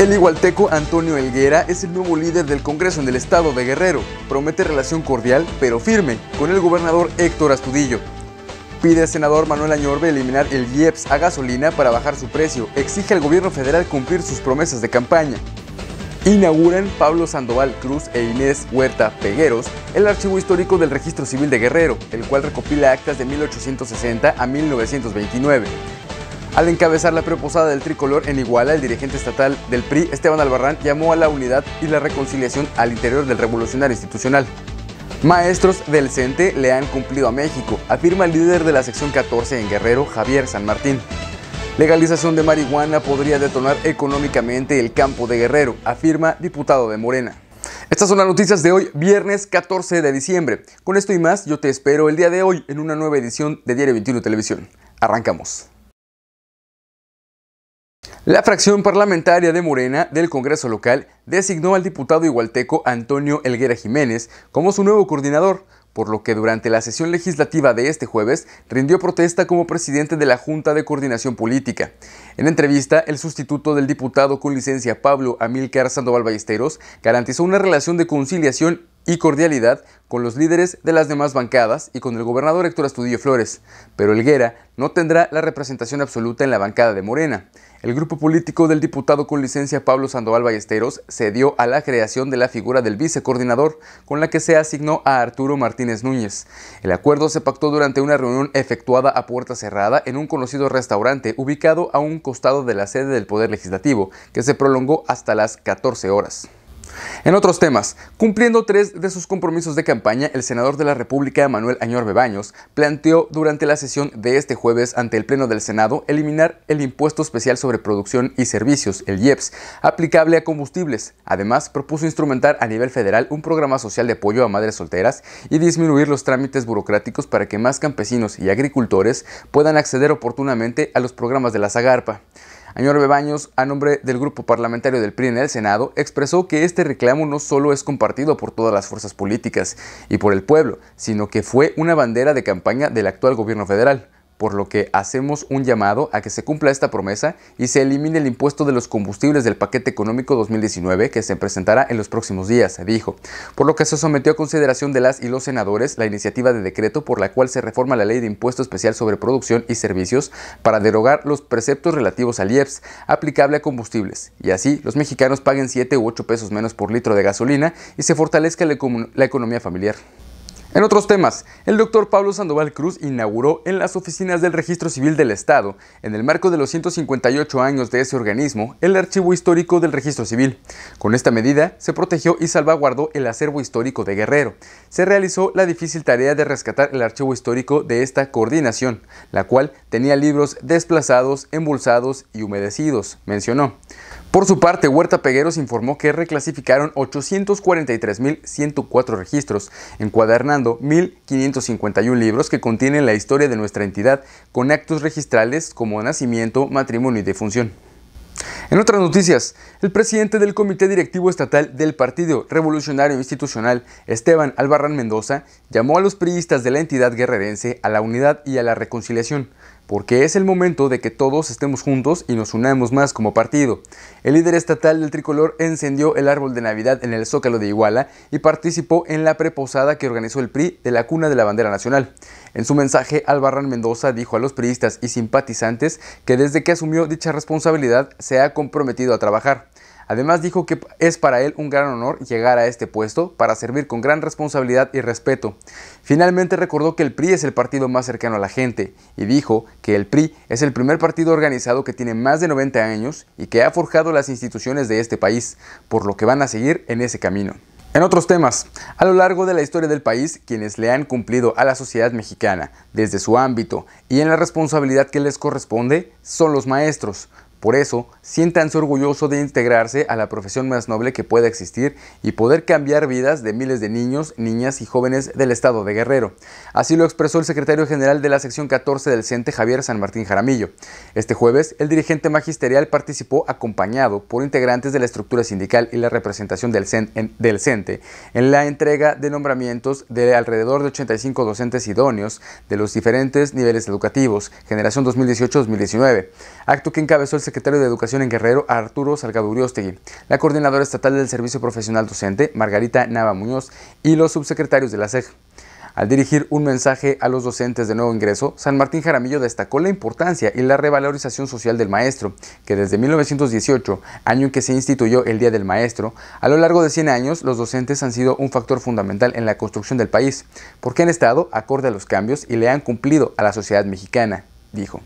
El igualteco Antonio Elguera es el nuevo líder del Congreso en el estado de Guerrero. Promete relación cordial, pero firme, con el gobernador Héctor Astudillo. Pide al senador Manuel Añorbe eliminar el IEPS a gasolina para bajar su precio. Exige al gobierno federal cumplir sus promesas de campaña. Inauguran Pablo Sandoval Cruz e Inés Huerta Pegueros el archivo histórico del Registro Civil de Guerrero, el cual recopila actas de 1860 a 1929. Al encabezar la preposada del tricolor en Iguala, el dirigente estatal del PRI, Esteban Albarrán, llamó a la unidad y la reconciliación al interior del revolucionario institucional. Maestros del CENTE le han cumplido a México, afirma el líder de la sección 14 en Guerrero, Javier San Martín. Legalización de marihuana podría detonar económicamente el campo de Guerrero, afirma diputado de Morena. Estas son las noticias de hoy, viernes 14 de diciembre. Con esto y más, yo te espero el día de hoy en una nueva edición de Diario 21 Televisión. Arrancamos. La fracción parlamentaria de Morena del Congreso local designó al diputado igualteco Antonio Elguera Jiménez como su nuevo coordinador, por lo que durante la sesión legislativa de este jueves rindió protesta como presidente de la Junta de Coordinación Política. En entrevista, el sustituto del diputado con licencia Pablo Amilcar Sandoval Ballesteros garantizó una relación de conciliación y cordialidad con los líderes de las demás bancadas y con el gobernador Héctor Astudillo Flores, pero Elguera no tendrá la representación absoluta en la bancada de Morena. El grupo político del diputado con licencia Pablo Sandoval Ballesteros cedió a la creación de la figura del vicecoordinador, con la que se asignó a Arturo Martínez Núñez. El acuerdo se pactó durante una reunión efectuada a puerta cerrada en un conocido restaurante ubicado a un costado de la sede del Poder Legislativo, que se prolongó hasta las 14 horas. En otros temas, cumpliendo tres de sus compromisos de campaña, el senador de la República, Manuel Añor Bebaños, planteó durante la sesión de este jueves ante el Pleno del Senado eliminar el impuesto especial sobre producción y servicios, el IEPS, aplicable a combustibles. Además, propuso instrumentar a nivel federal un programa social de apoyo a madres solteras y disminuir los trámites burocráticos para que más campesinos y agricultores puedan acceder oportunamente a los programas de la Zagarpa. Añor Bebaños, a nombre del grupo parlamentario del PRI en el Senado, expresó que este reclamo no solo es compartido por todas las fuerzas políticas y por el pueblo, sino que fue una bandera de campaña del actual gobierno federal por lo que hacemos un llamado a que se cumpla esta promesa y se elimine el impuesto de los combustibles del paquete económico 2019 que se presentará en los próximos días, dijo, por lo que se sometió a consideración de las y los senadores la iniciativa de decreto por la cual se reforma la ley de impuesto especial sobre producción y servicios para derogar los preceptos relativos al IEPS aplicable a combustibles y así los mexicanos paguen 7 u 8 pesos menos por litro de gasolina y se fortalezca la economía familiar. En otros temas, el doctor Pablo Sandoval Cruz inauguró en las oficinas del Registro Civil del Estado, en el marco de los 158 años de ese organismo, el archivo histórico del Registro Civil. Con esta medida, se protegió y salvaguardó el acervo histórico de Guerrero. Se realizó la difícil tarea de rescatar el archivo histórico de esta coordinación, la cual tenía libros desplazados, embolsados y humedecidos, mencionó. Por su parte, Huerta Pegueros informó que reclasificaron 843.104 registros, encuadernando 1.551 libros que contienen la historia de nuestra entidad con actos registrales como nacimiento, matrimonio y defunción. En otras noticias, el presidente del Comité Directivo Estatal del Partido Revolucionario Institucional, Esteban Albarrán Mendoza, llamó a los priistas de la entidad guerrerense a la unidad y a la reconciliación, porque es el momento de que todos estemos juntos y nos unamos más como partido. El líder estatal del tricolor encendió el árbol de Navidad en el Zócalo de Iguala y participó en la preposada que organizó el PRI de la cuna de la bandera nacional. En su mensaje, Albarrán Mendoza dijo a los priistas y simpatizantes que desde que asumió dicha responsabilidad se ha comprometido a trabajar Además dijo que es para él un gran honor llegar a este puesto para servir con gran responsabilidad y respeto. Finalmente recordó que el PRI es el partido más cercano a la gente y dijo que el PRI es el primer partido organizado que tiene más de 90 años y que ha forjado las instituciones de este país, por lo que van a seguir en ese camino. En otros temas, a lo largo de la historia del país, quienes le han cumplido a la sociedad mexicana, desde su ámbito y en la responsabilidad que les corresponde, son los maestros, por eso, siéntanse orgulloso de integrarse a la profesión más noble que pueda existir y poder cambiar vidas de miles de niños, niñas y jóvenes del estado de Guerrero. Así lo expresó el secretario general de la sección 14 del CENTE, Javier San Martín Jaramillo. Este jueves, el dirigente magisterial participó acompañado por integrantes de la estructura sindical y la representación del, del CENTE en la entrega de nombramientos de alrededor de 85 docentes idóneos de los diferentes niveles educativos, generación 2018-2019, acto que encabezó el secretario de Educación en Guerrero, Arturo Salgado Uriostegui, la coordinadora estatal del Servicio Profesional Docente, Margarita Nava Muñoz, y los subsecretarios de la SEG. Al dirigir un mensaje a los docentes de nuevo ingreso, San Martín Jaramillo destacó la importancia y la revalorización social del maestro, que desde 1918, año en que se instituyó el Día del Maestro, a lo largo de 100 años los docentes han sido un factor fundamental en la construcción del país, porque han estado acorde a los cambios y le han cumplido a la sociedad mexicana, dijo.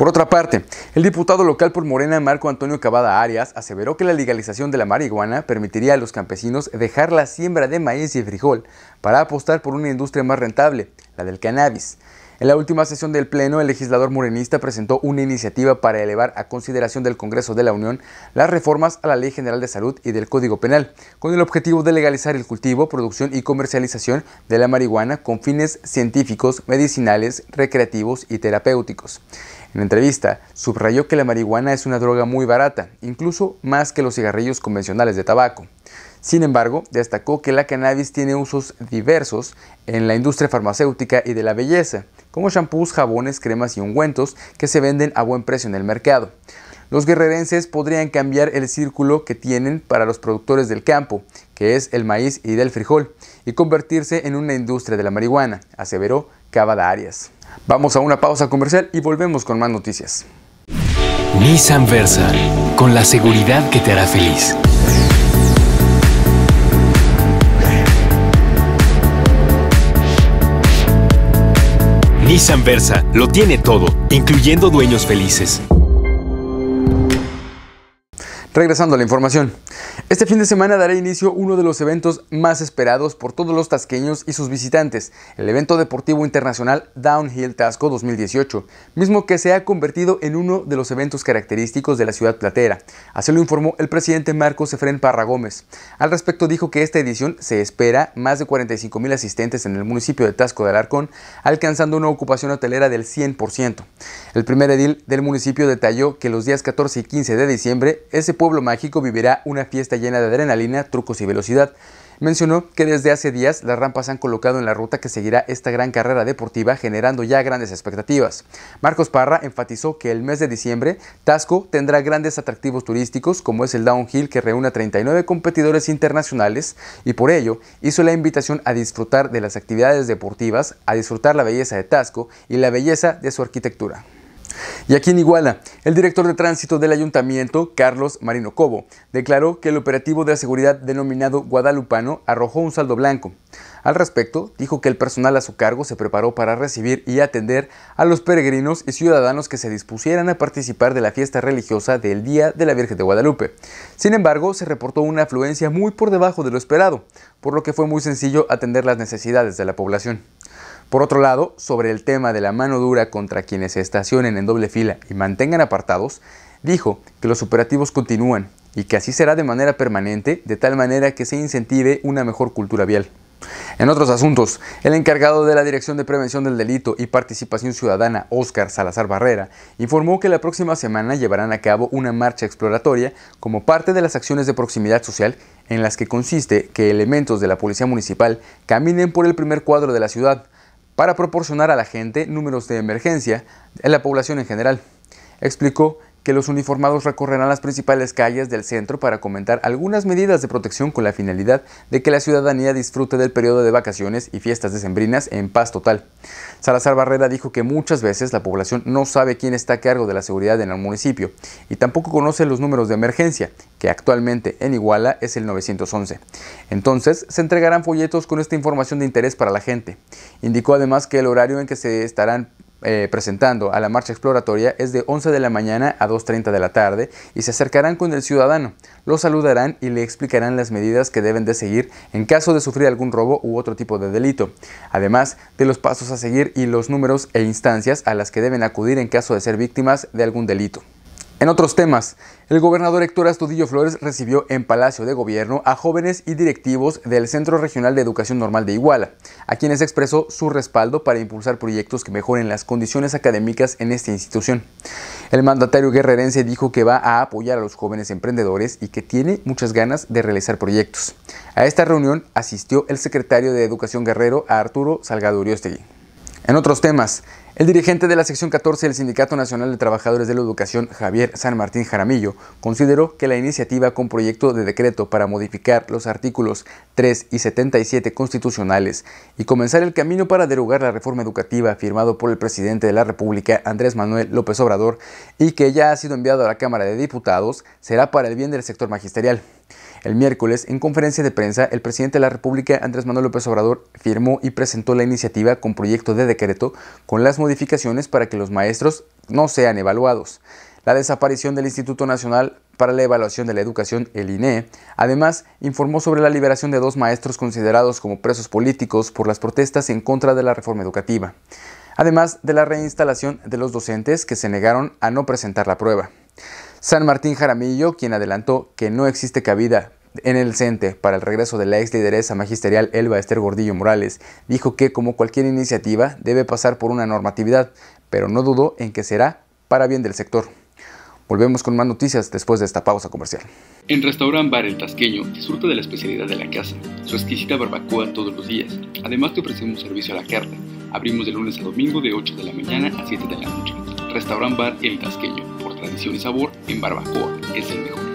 Por otra parte, el diputado local por Morena, Marco Antonio Cavada Arias, aseveró que la legalización de la marihuana permitiría a los campesinos dejar la siembra de maíz y frijol para apostar por una industria más rentable, la del cannabis. En la última sesión del Pleno, el legislador morenista presentó una iniciativa para elevar a consideración del Congreso de la Unión las reformas a la Ley General de Salud y del Código Penal, con el objetivo de legalizar el cultivo, producción y comercialización de la marihuana con fines científicos, medicinales, recreativos y terapéuticos. En entrevista, subrayó que la marihuana es una droga muy barata, incluso más que los cigarrillos convencionales de tabaco. Sin embargo, destacó que la cannabis tiene usos diversos en la industria farmacéutica y de la belleza, como champús, jabones, cremas y ungüentos que se venden a buen precio en el mercado. Los guerrerenses podrían cambiar el círculo que tienen para los productores del campo, que es el maíz y del frijol, y convertirse en una industria de la marihuana, aseveró Arias. Vamos a una pausa comercial y volvemos con más noticias. Nissan Versa, con la seguridad que te hará feliz. Nissan Versa lo tiene todo, incluyendo dueños felices. Regresando a la información, este fin de semana dará inicio uno de los eventos más esperados por todos los tasqueños y sus visitantes, el evento deportivo internacional Downhill Tasco 2018, mismo que se ha convertido en uno de los eventos característicos de la ciudad platera. Así lo informó el presidente Marcos Efren Parra Gómez. Al respecto dijo que esta edición se espera más de 45 mil asistentes en el municipio de Tasco de Alarcón, alcanzando una ocupación hotelera del 100%. El primer edil del municipio detalló que los días 14 y 15 de diciembre, ese pueblo mágico vivirá una fiesta llena de adrenalina, trucos y velocidad. Mencionó que desde hace días las rampas han colocado en la ruta que seguirá esta gran carrera deportiva generando ya grandes expectativas. Marcos Parra enfatizó que el mes de diciembre Tasco tendrá grandes atractivos turísticos como es el downhill que reúne a 39 competidores internacionales y por ello hizo la invitación a disfrutar de las actividades deportivas, a disfrutar la belleza de Tasco y la belleza de su arquitectura. Y aquí en Iguala, el director de tránsito del ayuntamiento, Carlos Marino Cobo, declaró que el operativo de la seguridad denominado Guadalupano arrojó un saldo blanco. Al respecto, dijo que el personal a su cargo se preparó para recibir y atender a los peregrinos y ciudadanos que se dispusieran a participar de la fiesta religiosa del Día de la Virgen de Guadalupe. Sin embargo, se reportó una afluencia muy por debajo de lo esperado, por lo que fue muy sencillo atender las necesidades de la población. Por otro lado, sobre el tema de la mano dura contra quienes se estacionen en doble fila y mantengan apartados, dijo que los operativos continúan y que así será de manera permanente, de tal manera que se incentive una mejor cultura vial. En otros asuntos, el encargado de la Dirección de Prevención del Delito y Participación Ciudadana, Óscar Salazar Barrera, informó que la próxima semana llevarán a cabo una marcha exploratoria como parte de las acciones de proximidad social en las que consiste que elementos de la Policía Municipal caminen por el primer cuadro de la ciudad, para proporcionar a la gente números de emergencia en la población en general. Explicó que los uniformados recorrerán las principales calles del centro para comentar algunas medidas de protección con la finalidad de que la ciudadanía disfrute del periodo de vacaciones y fiestas decembrinas en paz total. Salazar Barrera dijo que muchas veces la población no sabe quién está a cargo de la seguridad en el municipio y tampoco conoce los números de emergencia, que actualmente en Iguala es el 911. Entonces, se entregarán folletos con esta información de interés para la gente. Indicó además que el horario en que se estarán eh, presentando a la marcha exploratoria es de 11 de la mañana a 2.30 de la tarde y se acercarán con el ciudadano, lo saludarán y le explicarán las medidas que deben de seguir en caso de sufrir algún robo u otro tipo de delito, además de los pasos a seguir y los números e instancias a las que deben acudir en caso de ser víctimas de algún delito. En otros temas, el gobernador Héctor Astudillo Flores recibió en Palacio de Gobierno a jóvenes y directivos del Centro Regional de Educación Normal de Iguala, a quienes expresó su respaldo para impulsar proyectos que mejoren las condiciones académicas en esta institución. El mandatario guerrerense dijo que va a apoyar a los jóvenes emprendedores y que tiene muchas ganas de realizar proyectos. A esta reunión asistió el secretario de Educación Guerrero, Arturo Salgado Uriostegui. En otros temas, el dirigente de la sección 14 del Sindicato Nacional de Trabajadores de la Educación, Javier San Martín Jaramillo, consideró que la iniciativa con proyecto de decreto para modificar los artículos 3 y 77 constitucionales y comenzar el camino para derogar la reforma educativa firmado por el presidente de la República, Andrés Manuel López Obrador, y que ya ha sido enviado a la Cámara de Diputados, será para el bien del sector magisterial. El miércoles, en conferencia de prensa, el presidente de la República, Andrés Manuel López Obrador, firmó y presentó la iniciativa con proyecto de decreto con las modificaciones para que los maestros no sean evaluados. La desaparición del Instituto Nacional para la Evaluación de la Educación, el INE, además informó sobre la liberación de dos maestros considerados como presos políticos por las protestas en contra de la reforma educativa, además de la reinstalación de los docentes que se negaron a no presentar la prueba. San Martín Jaramillo, quien adelantó que no existe cabida en el CENTE para el regreso de la ex lideresa magisterial Elba Esther Gordillo Morales, dijo que como cualquier iniciativa debe pasar por una normatividad, pero no dudó en que será para bien del sector. Volvemos con más noticias después de esta pausa comercial. En Restaurant Bar El Tasqueño disfruta de la especialidad de la casa, su exquisita barbacoa todos los días. Además te ofrecemos servicio a la carta. Abrimos de lunes a domingo de 8 de la mañana a 7 de la noche. Restaurant Bar El Tasqueño tradición y sabor en Barbacoa es el mejor.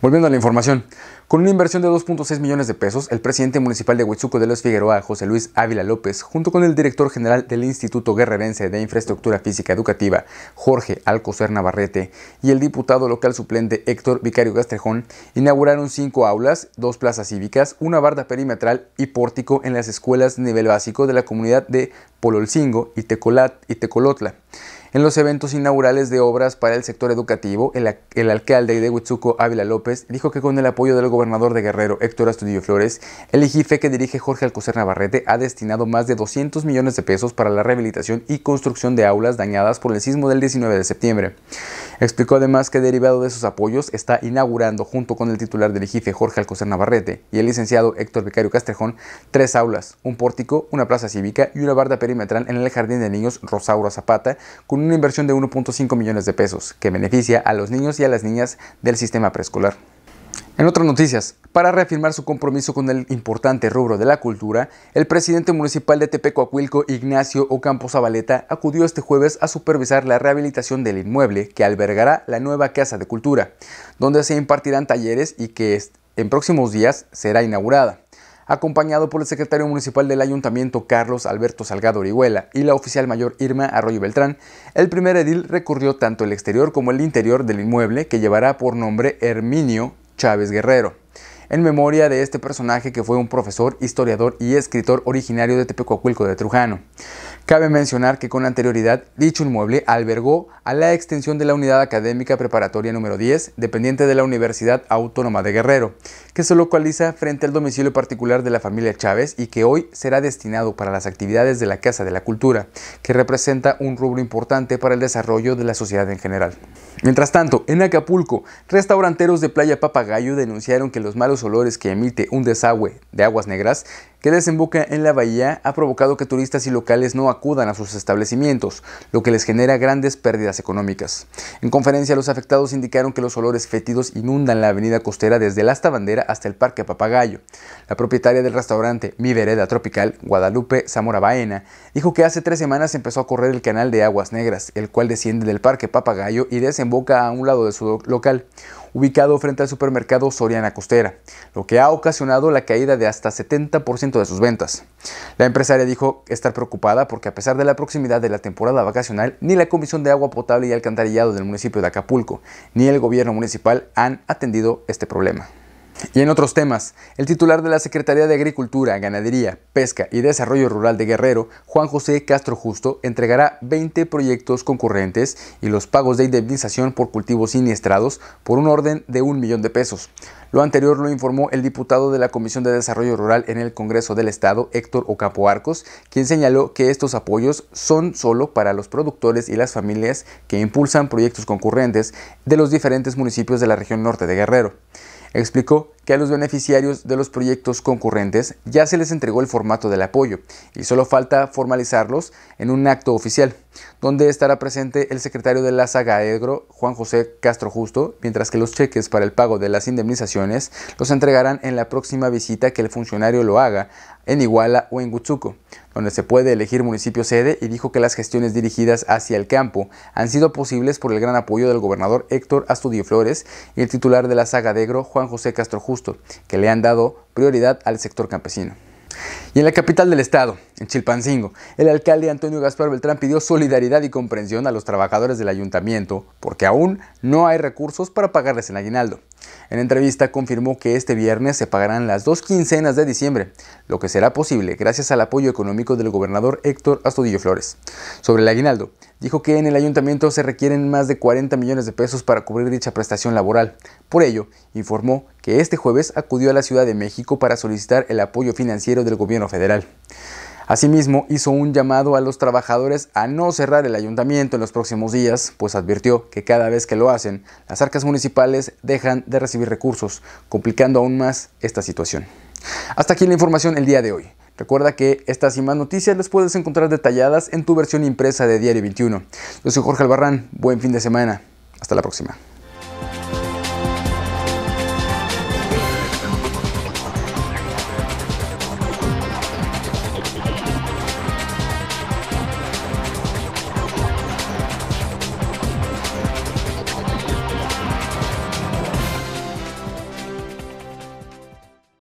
Volviendo a la información, con una inversión de 2.6 millones de pesos, el presidente municipal de Huizuco de los Figueroa, José Luis Ávila López, junto con el director general del Instituto Guerrerense de Infraestructura Física Educativa, Jorge Alcocer Navarrete, y el diputado local suplente Héctor Vicario Gastrejón, inauguraron cinco aulas, dos plazas cívicas, una barda perimetral y pórtico en las escuelas de nivel básico de la comunidad de Pololcingo y, Tecolat, y Tecolotla. En los eventos inaugurales de obras para el sector educativo, el, alcalde de Huitzuco, Ávila López, dijo que con el apoyo del gobernador de Guerrero, Héctor Astudillo Flores, el IGIFE que dirige Jorge Alcocer Navarrete ha destinado más de 200 millones de pesos para la rehabilitación y construcción de aulas dañadas por el sismo del 19 de septiembre. Explicó además que derivado de sus apoyos está inaugurando junto con el titular del jefe Jorge Alcocer Navarrete y el licenciado Héctor Vicario Castrejón tres aulas, un pórtico, una plaza cívica y una barda perimetral en el Jardín de Niños Rosaura Zapata con una inversión de 1.5 millones de pesos que beneficia a los niños y a las niñas del sistema preescolar. En otras noticias, para reafirmar su compromiso con el importante rubro de la cultura, el presidente municipal de Tepecoacuilco, Ignacio Ocampo Zabaleta, acudió este jueves a supervisar la rehabilitación del inmueble que albergará la nueva Casa de Cultura, donde se impartirán talleres y que en próximos días será inaugurada. Acompañado por el secretario municipal del ayuntamiento Carlos Alberto Salgado Orihuela y la oficial mayor Irma Arroyo Beltrán, el primer edil recorrió tanto el exterior como el interior del inmueble que llevará por nombre Herminio Chávez Guerrero en memoria de este personaje que fue un profesor, historiador y escritor originario de Tepecuacuilco de Trujano. Cabe mencionar que con anterioridad dicho inmueble albergó a la extensión de la Unidad Académica Preparatoria número 10, dependiente de la Universidad Autónoma de Guerrero, que se localiza frente al domicilio particular de la familia Chávez y que hoy será destinado para las actividades de la Casa de la Cultura, que representa un rubro importante para el desarrollo de la sociedad en general. Mientras tanto, en Acapulco, restauranteros de Playa Papagayo denunciaron que los malos olores que emite un desagüe de aguas negras que desemboca en la bahía ha provocado que turistas y locales no acudan a sus establecimientos, lo que les genera grandes pérdidas económicas. En conferencia, los afectados indicaron que los olores fétidos inundan la avenida costera desde la Bandera hasta el Parque Papagayo. La propietaria del restaurante Mi Vereda Tropical, Guadalupe Zamora Baena, dijo que hace tres semanas empezó a correr el canal de Aguas Negras, el cual desciende del Parque Papagayo y desemboca a un lado de su local ubicado frente al supermercado Soriana Costera, lo que ha ocasionado la caída de hasta 70% de sus ventas. La empresaria dijo estar preocupada porque a pesar de la proximidad de la temporada vacacional, ni la Comisión de Agua Potable y Alcantarillado del municipio de Acapulco, ni el gobierno municipal han atendido este problema. Y en otros temas, el titular de la Secretaría de Agricultura, Ganadería, Pesca y Desarrollo Rural de Guerrero, Juan José Castro Justo, entregará 20 proyectos concurrentes y los pagos de indemnización por cultivos siniestrados por un orden de un millón de pesos. Lo anterior lo informó el diputado de la Comisión de Desarrollo Rural en el Congreso del Estado, Héctor Ocapo Arcos, quien señaló que estos apoyos son solo para los productores y las familias que impulsan proyectos concurrentes de los diferentes municipios de la región norte de Guerrero explicó que a los beneficiarios de los proyectos concurrentes ya se les entregó el formato del apoyo y solo falta formalizarlos en un acto oficial, donde estará presente el secretario de la Sagaedro, Juan José Castro Justo, mientras que los cheques para el pago de las indemnizaciones los entregarán en la próxima visita que el funcionario lo haga en Iguala o en Gutsuco, donde se puede elegir municipio sede y dijo que las gestiones dirigidas hacia el campo han sido posibles por el gran apoyo del gobernador Héctor Astudio Flores y el titular de la Sagaedro, Juan José Castro Justo que le han dado prioridad al sector campesino. Y en la capital del estado, en Chilpancingo, el alcalde Antonio Gaspar Beltrán pidió solidaridad y comprensión a los trabajadores del ayuntamiento porque aún no hay recursos para pagarles el aguinaldo. En entrevista confirmó que este viernes se pagarán las dos quincenas de diciembre, lo que será posible gracias al apoyo económico del gobernador Héctor Astudillo Flores. Sobre el aguinaldo, dijo que en el ayuntamiento se requieren más de 40 millones de pesos para cubrir dicha prestación laboral. Por ello, informó que este jueves acudió a la Ciudad de México para solicitar el apoyo financiero del gobierno federal. Asimismo, hizo un llamado a los trabajadores a no cerrar el ayuntamiento en los próximos días, pues advirtió que cada vez que lo hacen, las arcas municipales dejan de recibir recursos, complicando aún más esta situación. Hasta aquí la información el día de hoy. Recuerda que estas y más noticias las puedes encontrar detalladas en tu versión impresa de Diario 21. Yo soy Jorge Albarrán, buen fin de semana. Hasta la próxima.